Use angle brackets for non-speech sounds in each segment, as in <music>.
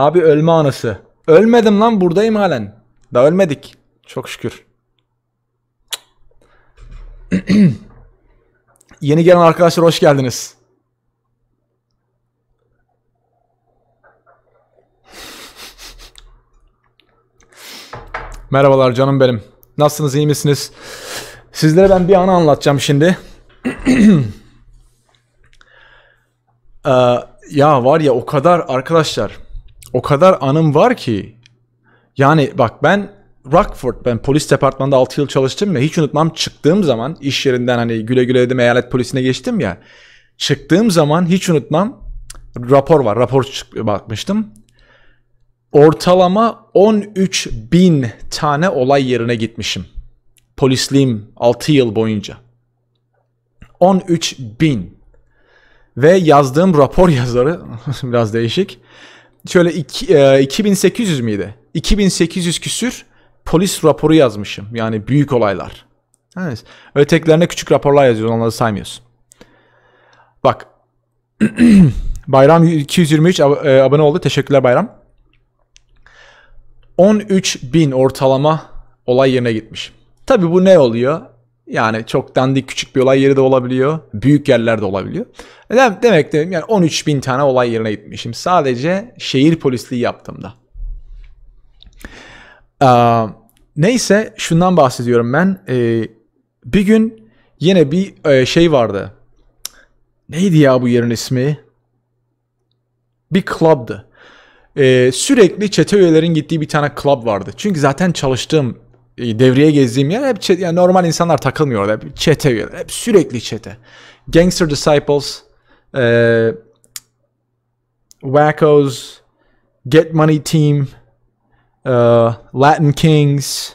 Abi ölme anısı. Ölmedim lan buradayım halen. Da ölmedik. Çok şükür. <clears throat> Yeni gelen arkadaşlar hoş geldiniz. <laughs> Merhabalar canım benim. Nasılsınız iyi misiniz? Sizlere ben bir anı anlatacağım şimdi. <clears throat> ee, ya var ya o kadar arkadaşlar o kadar anım var ki. Yani bak ben Rockford ben polis departmanında 6 yıl çalıştım ya hiç unutmam çıktığım zaman iş yerinden hani güle güle dedim eyalet polisine geçtim ya. Çıktığım zaman hiç unutmam rapor var rapor bakmıştım. Ortalama 13 bin tane olay yerine gitmişim. Polisliğim 6 yıl boyunca. 13 bin. Ve yazdığım rapor <laughs> yazarı biraz değişik şöyle iki, e, 2800 miydi? 2800 küsür polis raporu yazmışım. Yani büyük olaylar. Evet. Ötekilerine küçük raporlar yazıyorsun onları saymıyorsun. Bak. <clears throat> Bayram 223 e, abone oldu. Teşekkürler Bayram. 13 bin ortalama olay yerine gitmiş. Tabi bu ne oluyor? Yani çok dandik küçük bir olay yeri de olabiliyor. Büyük yerlerde de olabiliyor. E, demek dedim yani 13 bin tane olay yerine gitmişim. Sadece şehir polisliği yaptığımda. Ee, neyse şundan bahsediyorum ben. Ee, bir gün yine bir e, şey vardı. Neydi ya bu yerin ismi? Bir club'dı. Ee, sürekli çete üyelerin gittiği bir tane club vardı. Çünkü zaten çalıştığım e, devreye gezdiğim yer hep çete, yani normal insanlar takılmıyor orada. Hep çete üyeler. Hep sürekli çete. Gangster Disciples, e, Wackos, Get Money Team, e, Latin Kings,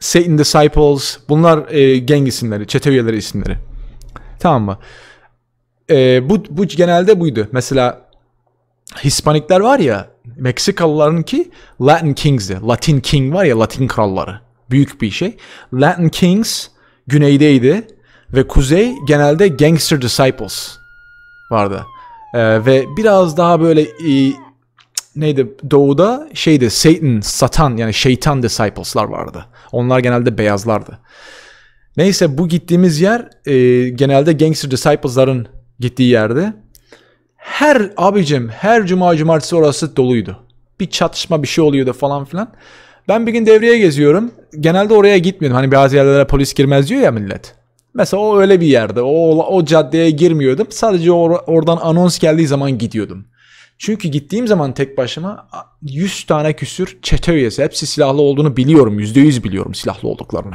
Satan Disciples. Bunlar e, gang isimleri, çete üyeleri isimleri. Tamam mı? E, bu, bu genelde buydu. Mesela Hispanikler var ya Meksikalıların ki Latin Kings'di. Latin King var ya Latin kralları. Büyük bir şey. Latin Kings güneydeydi ve kuzey genelde Gangster Disciples vardı. Ee, ve biraz daha böyle e, neydi doğuda şeydi Satan, Satan yani şeytan disciples'lar vardı. Onlar genelde beyazlardı. Neyse bu gittiğimiz yer e, genelde Gangster Disciples'ların gittiği yerde. Her abicim her cuma cumartesi orası doluydu. Bir çatışma bir şey oluyordu falan filan. Ben bir gün devreye geziyorum. Genelde oraya gitmiyordum. Hani bazı yerlere polis girmez diyor ya millet. Mesela o öyle bir yerde. O, o caddeye girmiyordum. Sadece or- oradan anons geldiği zaman gidiyordum. Çünkü gittiğim zaman tek başıma 100 tane küsür çete üyesi. Hepsi silahlı olduğunu biliyorum. %100 biliyorum silahlı olduklarını.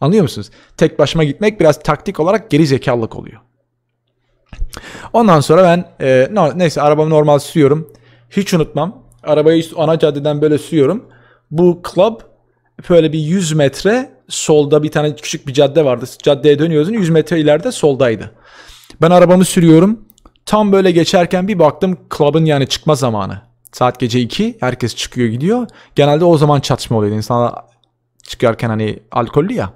Anlıyor musunuz? Tek başıma gitmek biraz taktik olarak geri zekalık oluyor. Ondan sonra ben e, no, neyse arabamı normal sürüyorum. Hiç unutmam. Arabayı ana caddeden böyle sürüyorum. Bu club böyle bir 100 metre solda bir tane küçük bir cadde vardı. Caddeye dönüyorsun 100 metre ileride soldaydı. Ben arabamı sürüyorum. Tam böyle geçerken bir baktım club'ın yani çıkma zamanı. Saat gece 2 herkes çıkıyor gidiyor. Genelde o zaman çatışma oluyor. İnsanlar çıkarken hani alkollü ya.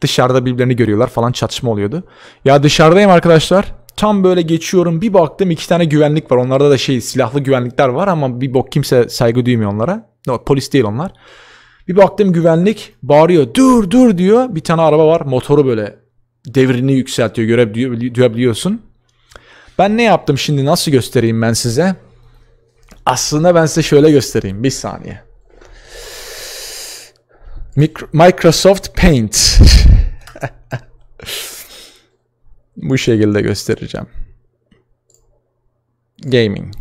Dışarıda birbirlerini görüyorlar falan çatışma oluyordu. Ya dışarıdayım arkadaşlar. Tam böyle geçiyorum bir baktım iki tane güvenlik var. Onlarda da şey silahlı güvenlikler var ama bir bok kimse saygı duymuyor onlara. No, polis değil onlar. Bir baktım güvenlik bağırıyor dur dur diyor. Bir tane araba var motoru böyle devrini yükseltiyor görebiliyorsun. Ben ne yaptım şimdi nasıl göstereyim ben size? Aslında ben size şöyle göstereyim bir saniye. Microsoft Paint. <laughs> bu şekilde göstereceğim. Gaming.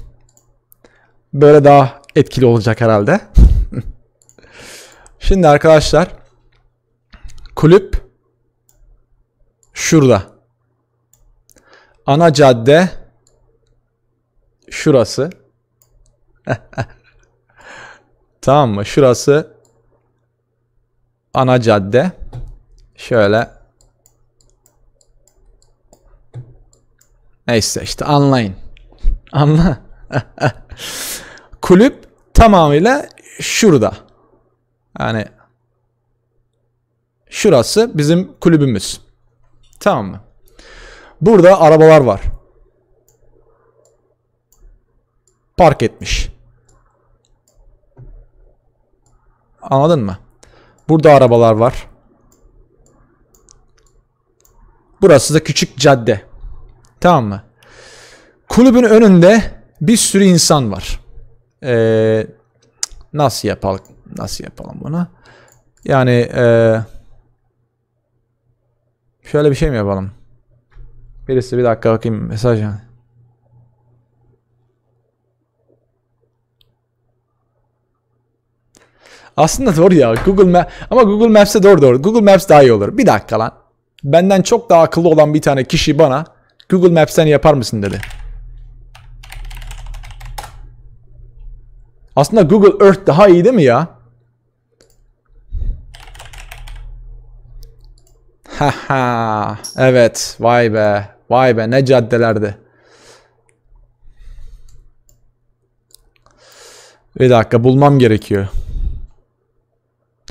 Böyle daha etkili olacak herhalde. <laughs> Şimdi arkadaşlar kulüp şurada. Ana cadde şurası. <laughs> tamam mı? Şurası ana cadde. Şöyle Neyse işte anlayın. Anla. <laughs> Kulüp tamamıyla şurada. Yani şurası bizim kulübümüz. Tamam mı? Burada arabalar var. Park etmiş. Anladın mı? Burada arabalar var. Burası da küçük cadde. Tamam mı? Kulübün önünde bir sürü insan var. Ee, nasıl yapalım? Nasıl yapalım bunu? Yani e, şöyle bir şey mi yapalım? Birisi bir dakika bakayım mesaj. Aslında doğru ya. Google Map ama Google Maps'e doğru doğru. Google Maps daha iyi olur. Bir dakika lan. Benden çok daha akıllı olan bir tane kişi bana Google Maps'ten yapar mısın dedi. Aslında Google Earth daha iyi değil mi ya? Haha. evet. Vay be. Vay be. Ne caddelerdi. Bir dakika bulmam gerekiyor.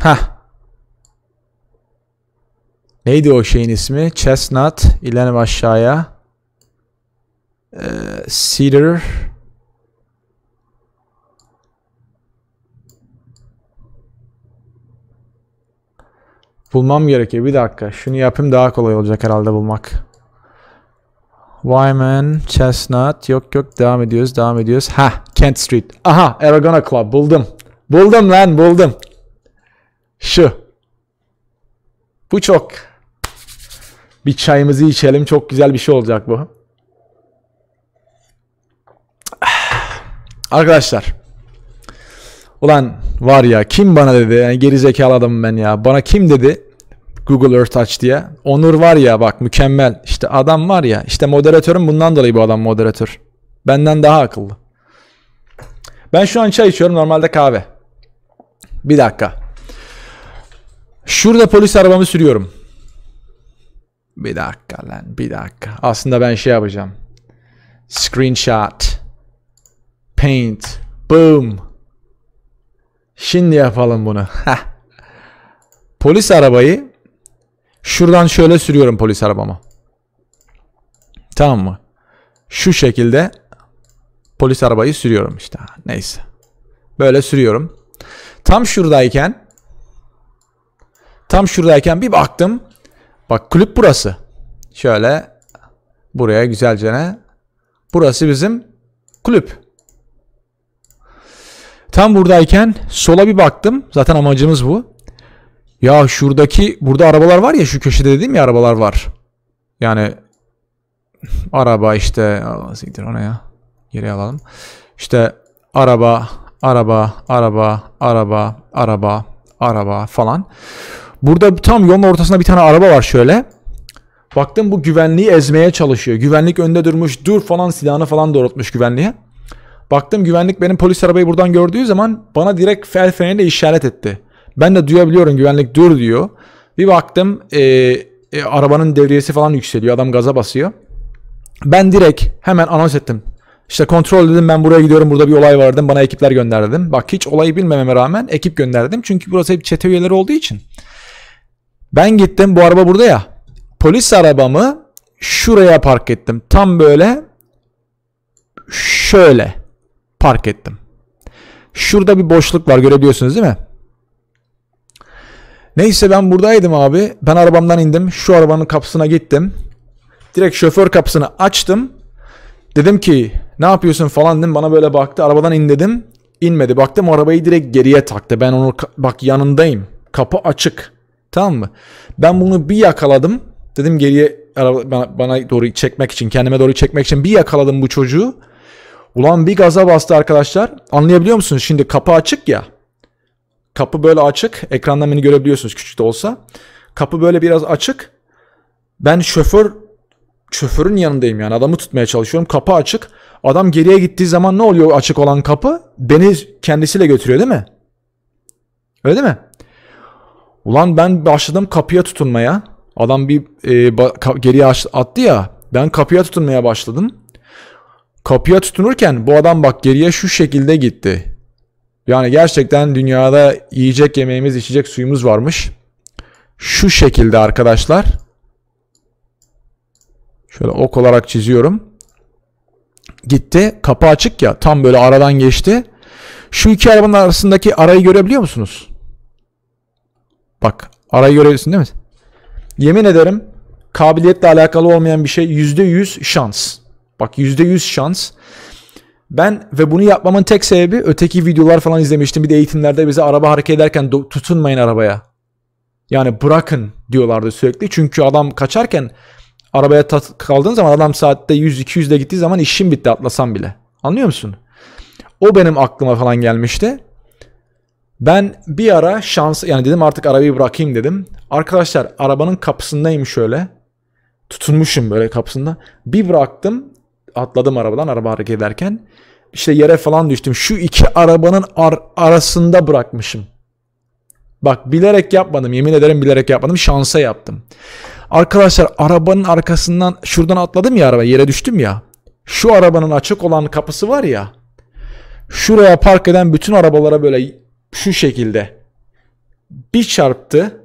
Ha. Neydi o şeyin ismi? Chestnut. İlerim aşağıya. Ee, cedar Bulmam gerekiyor. Bir dakika. Şunu yapayım daha kolay olacak herhalde bulmak. Wyman, Chestnut. Yok yok devam ediyoruz. Devam ediyoruz. Ha, Kent Street. Aha, Aragona Club. Buldum. Buldum lan, buldum. Şu. Bu çok. Bir çayımızı içelim. Çok güzel bir şey olacak bu. Arkadaşlar. Ulan var ya kim bana dedi yani geri zekalı adamım ben ya. Bana kim dedi Google Earth aç diye. Onur var ya bak mükemmel. İşte adam var ya. İşte moderatörüm bundan dolayı bu adam moderatör. Benden daha akıllı. Ben şu an çay içiyorum normalde kahve. Bir dakika. Şurada polis arabamı sürüyorum. Bir dakika lan bir dakika. Aslında ben şey yapacağım. Screenshot. Paint. Boom. Şimdi yapalım bunu. <laughs> Heh. Polis arabayı şuradan şöyle sürüyorum polis arabama. Tamam mı? Şu şekilde polis arabayı sürüyorum işte. Neyse. Böyle sürüyorum. Tam şuradayken tam şuradayken bir baktım. Bak kulüp burası. Şöyle buraya güzelce ne? Burası bizim kulüp. Tam buradayken sola bir baktım. Zaten amacımız bu. Ya şuradaki burada arabalar var ya şu köşede dedim ya arabalar var. Yani araba işte siktir ona ya. Geri alalım. İşte araba, araba, araba, araba, araba, araba falan. Burada tam yolun ortasında bir tane araba var şöyle. Baktım bu güvenliği ezmeye çalışıyor. Güvenlik önde durmuş. Dur falan silahını falan doğrultmuş güvenliğe. Baktım güvenlik benim polis arabayı buradan gördüğü zaman bana direkt el freniyle işaret etti. Ben de duyabiliyorum güvenlik dur diyor. Bir baktım e, e, arabanın devriyesi falan yükseliyor. Adam gaza basıyor. Ben direkt hemen anons ettim. İşte kontrol dedim ben buraya gidiyorum burada bir olay var Bana ekipler gönderdim. Bak hiç olayı bilmememe rağmen ekip gönderdim. Çünkü burası hep çete üyeleri olduğu için. Ben gittim bu araba burada ya. Polis arabamı şuraya park ettim. Tam böyle şöyle park ettim. Şurada bir boşluk var görebiliyorsunuz değil mi? Neyse ben buradaydım abi. Ben arabamdan indim. Şu arabanın kapısına gittim. Direkt şoför kapısını açtım. Dedim ki ne yapıyorsun falan dedim. Bana böyle baktı. Arabadan in dedim. İnmedi. Baktım arabayı direkt geriye taktı. Ben onu bak yanındayım. Kapı açık. Tamam mı? Ben bunu bir yakaladım. Dedim geriye araba, bana, bana doğru çekmek için kendime doğru çekmek için bir yakaladım bu çocuğu. Ulan bir gaza bastı arkadaşlar. Anlayabiliyor musunuz? Şimdi kapı açık ya. Kapı böyle açık. Ekrandan beni görebiliyorsunuz küçük de olsa. Kapı böyle biraz açık. Ben şoför şoförün yanındayım yani adamı tutmaya çalışıyorum. Kapı açık. Adam geriye gittiği zaman ne oluyor açık olan kapı? Beni kendisiyle götürüyor değil mi? Öyle değil mi? Ulan ben başladım kapıya tutunmaya. Adam bir e, geriye attı ya. Ben kapıya tutunmaya başladım kapıya tutunurken bu adam bak geriye şu şekilde gitti. Yani gerçekten dünyada yiyecek yemeğimiz içecek suyumuz varmış. Şu şekilde arkadaşlar. Şöyle ok olarak çiziyorum. Gitti. Kapı açık ya. Tam böyle aradan geçti. Şu iki arabanın arasındaki arayı görebiliyor musunuz? Bak arayı görebilirsin değil mi? Yemin ederim kabiliyetle alakalı olmayan bir şey %100 şans. Bak %100 şans. Ben ve bunu yapmamın tek sebebi öteki videolar falan izlemiştim. Bir de eğitimlerde bize araba hareket ederken tutunmayın arabaya. Yani bırakın diyorlardı sürekli. Çünkü adam kaçarken arabaya kaldığın zaman adam saatte 100-200 ile gittiği zaman işim bitti atlasam bile. Anlıyor musun? O benim aklıma falan gelmişti. Ben bir ara şans yani dedim artık arabayı bırakayım dedim. Arkadaşlar arabanın kapısındayım şöyle. Tutunmuşum böyle kapısında. Bir bıraktım atladım arabadan araba hareket ederken. işte yere falan düştüm. Şu iki arabanın ar arasında bırakmışım. Bak bilerek yapmadım. Yemin ederim bilerek yapmadım. Şansa yaptım. Arkadaşlar arabanın arkasından şuradan atladım ya araba yere düştüm ya. Şu arabanın açık olan kapısı var ya. Şuraya park eden bütün arabalara böyle şu şekilde bir çarptı.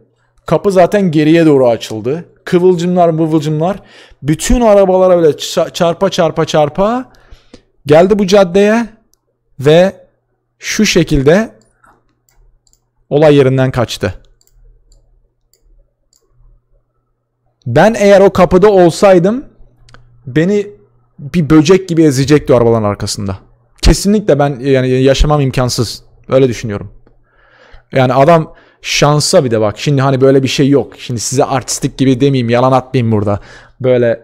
Kapı zaten geriye doğru açıldı kıvılcımlar mıvılcımlar bütün arabalara böyle çarpa çarpa çarpa geldi bu caddeye ve şu şekilde olay yerinden kaçtı. Ben eğer o kapıda olsaydım beni bir böcek gibi ezecekti o arabaların arkasında. Kesinlikle ben yani yaşamam imkansız. Öyle düşünüyorum. Yani adam şansa bir de bak. Şimdi hani böyle bir şey yok. Şimdi size artistik gibi demeyeyim, yalan atmayayım burada. Böyle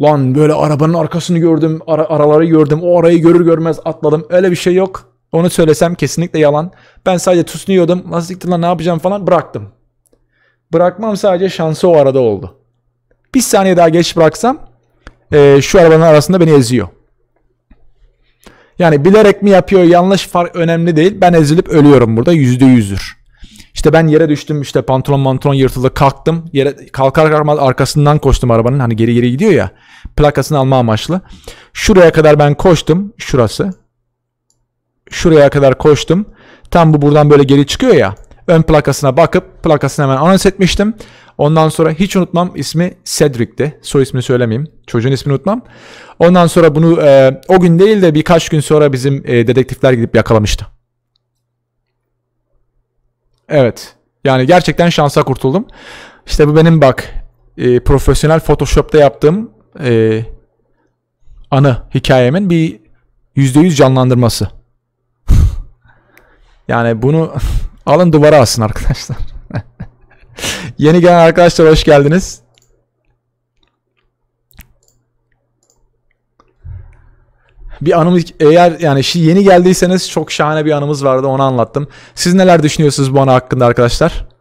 lan böyle arabanın arkasını gördüm, ara, araları gördüm, o arayı görür görmez atladım. Öyle bir şey yok. Onu söylesem kesinlikle yalan. Ben sadece tusnuyordum. Nasıl gittin lan ne yapacağım falan bıraktım. Bırakmam sadece şansı o arada oldu. Bir saniye daha geç bıraksam e, şu arabanın arasında beni eziyor. Yani bilerek mi yapıyor yanlış fark önemli değil. Ben ezilip ölüyorum burada yüzde yüzdür. İşte ben yere düştüm işte pantolon mantolon yırtıldı kalktım. Yere, kalkar kalkmaz arkasından koştum arabanın hani geri geri gidiyor ya. Plakasını alma amaçlı. Şuraya kadar ben koştum. Şurası. Şuraya kadar koştum. Tam bu buradan böyle geri çıkıyor ya. Ön plakasına bakıp plakasını hemen anons etmiştim. Ondan sonra hiç unutmam ismi Cedric'ti. Soy ismini söylemeyeyim. Çocuğun ismini unutmam. Ondan sonra bunu e, o gün değil de birkaç gün sonra bizim e, dedektifler gidip yakalamıştı. Evet. Yani gerçekten şansa kurtuldum. İşte bu benim bak e, profesyonel Photoshop'ta yaptığım e, anı hikayemin bir %100 canlandırması. <laughs> yani bunu <laughs> alın duvara asın arkadaşlar. <laughs> Yeni gelen arkadaşlar hoş geldiniz. Bir anımız eğer yani şey yeni geldiyseniz çok şahane bir anımız vardı onu anlattım. Siz neler düşünüyorsunuz bu anı hakkında arkadaşlar?